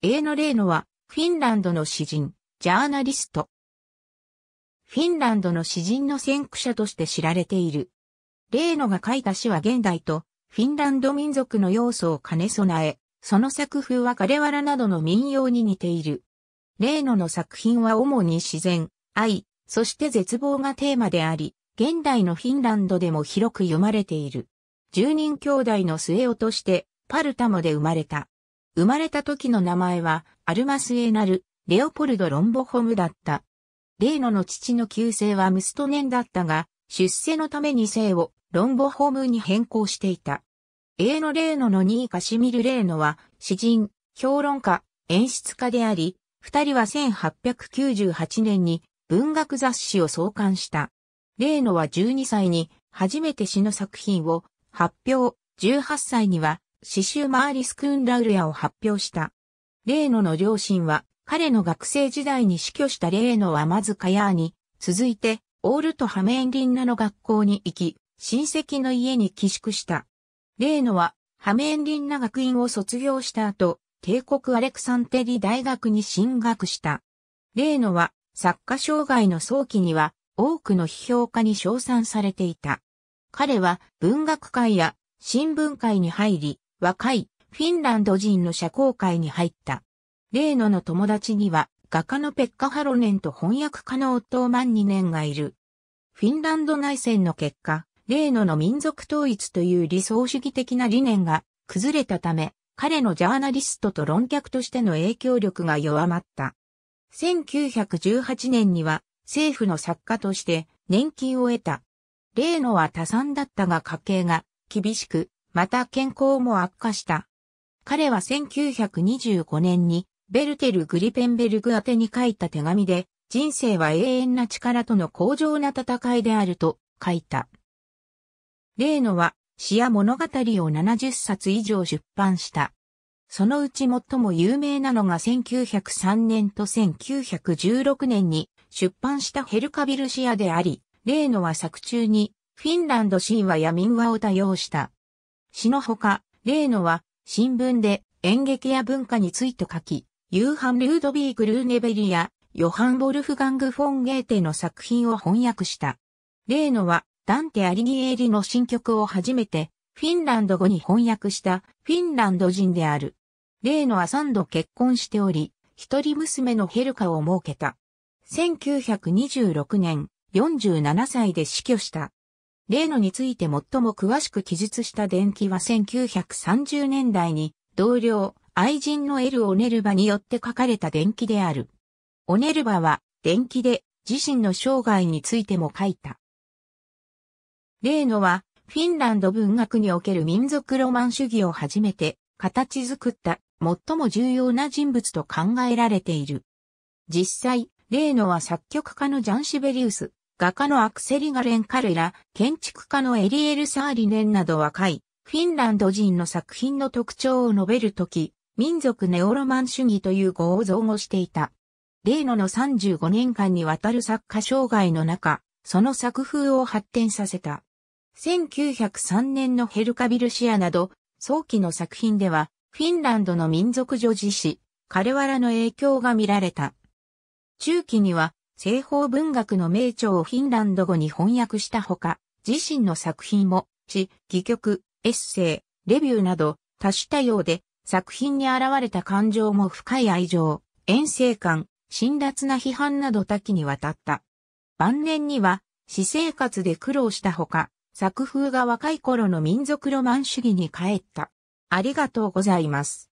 エーノレーノは、フィンランドの詩人、ジャーナリスト。フィンランドの詩人の先駆者として知られている。レーノが書いた詩は現代と、フィンランド民族の要素を兼ね備え、その作風は枯藁などの民謡に似ている。レーノの作品は主に自然、愛、そして絶望がテーマであり、現代のフィンランドでも広く読まれている。十人兄弟の末男として、パルタモで生まれた。生まれた時の名前は、アルマスエーナル、レオポルド・ロンボホムだった。レイノの父の旧姓はムストネンだったが、出世のために姓をロンボホムに変更していた。エーノ・レイノの2位カシミル・レイノは、詩人、評論家、演出家であり、二人は1898年に文学雑誌を創刊した。レイノは12歳に初めて詩の作品を発表、18歳には詩集マーリス・クンラウルアを発表した。レーノの両親は、彼の学生時代に死去したレーノはまずカヤーに、続いて、オールとハメンリンナの学校に行き、親戚の家に寄宿した。レーノは、ハメンリンナ学院を卒業した後、帝国アレクサンテリ大学に進学した。レーノは、作家障害の早期には、多くの批評家に称賛されていた。彼は、文学界や新聞界に入り、若いフィンランド人の社交界に入った。レーノの友達には画家のペッカ・ハロネンと翻訳家のオットー・マンニネンがいる。フィンランド内戦の結果、レーノの民族統一という理想主義的な理念が崩れたため、彼のジャーナリストと論客としての影響力が弱まった。1918年には政府の作家として年金を得た。レーノは多産だったが家計が厳しく、また健康も悪化した。彼は1925年にベルテル・グリペンベルグ宛てに書いた手紙で、人生は永遠な力との向上な戦いであると書いた。例のは詩や物語を70冊以上出版した。そのうち最も有名なのが1903年と1916年に出版したヘルカビルシアであり、例のは作中にフィンランド神話や民話を多用した。詩のほか、例のは、新聞で演劇や文化について書き、ユーハン・ルードビー・グルーネベリや、ヨハン・ボルフガング・フォン・ゲーテの作品を翻訳した。例のは、ダンテ・アリギエーリの新曲を初めて、フィンランド語に翻訳した、フィンランド人である。例のは3度結婚しており、一人娘のヘルカを設けた。1926年、47歳で死去した。例のについて最も詳しく記述した伝記は1930年代に同僚、愛人のエル・オネルバによって書かれた伝記である。オネルバは伝記で自身の生涯についても書いた。例のはフィンランド文学における民族ロマン主義を初めて形作った最も重要な人物と考えられている。実際、例のは作曲家のジャン・シベリウス、画家のアクセリガレン・カルラ、建築家のエリエル・サーリネンなど若い、フィンランド人の作品の特徴を述べるとき、民族ネオロマン主義という語を造語していた。レーノの35年間にわたる作家生涯の中、その作風を発展させた。1903年のヘルカビルシアなど、早期の作品では、フィンランドの民族女児史、カレワラの影響が見られた。中期には、西方文学の名著をフィンランド語に翻訳したほか、自身の作品も、詩、戯曲、エッセイ、レビューなど、多種多様で、作品に現れた感情も深い愛情、遠征感、辛辣な批判など多岐にわたった。晩年には、私生活で苦労したほか、作風が若い頃の民族ロマン主義に帰った。ありがとうございます。